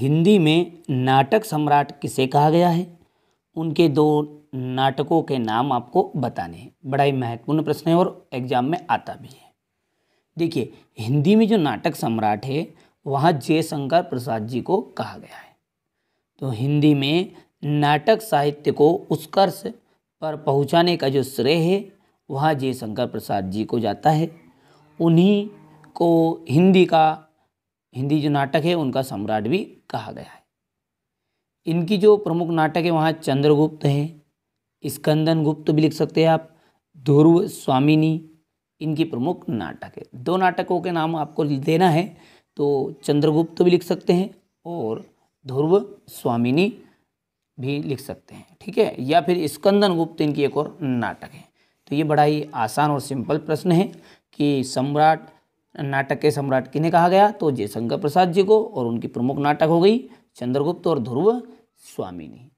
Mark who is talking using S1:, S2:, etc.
S1: हिंदी में नाटक सम्राट किसे कहा गया है उनके दो नाटकों के नाम आपको बताने हैं बड़ा ही महत्वपूर्ण प्रश्न है और एग्जाम में आता भी है देखिए हिंदी में जो नाटक सम्राट है वहाँ जयशंकर प्रसाद जी को कहा गया है तो हिंदी में नाटक साहित्य को उत्कर्ष पर पहुँचाने का जो श्रेय है वहाँ जयशंकर प्रसाद जी को जाता है उन्हीं को हिंदी का हिंदी जो नाटक है उनका सम्राट भी कहा गया है इनकी जो प्रमुख नाटक है वहाँ चंद्रगुप्त है स्कंदन गुप्त भी लिख सकते हैं आप ध्रुव स्वामिनी इनकी प्रमुख नाटक है दो नाटकों के नाम आपको देना है तो चंद्रगुप्त भी लिख सकते हैं और ध्रुव स्वामिनी भी लिख सकते हैं ठीक है या फिर स्कंदन गुप्त इनकी एक और नाटक है तो ये बड़ा ही आसान और सिंपल प्रश्न है कि सम्राट नाटक के सम्राट किन्हें कहा गया तो जयशंकर प्रसाद जी को और उनकी प्रमुख नाटक हो गई चंद्रगुप्त और ध्रुव स्वामी ने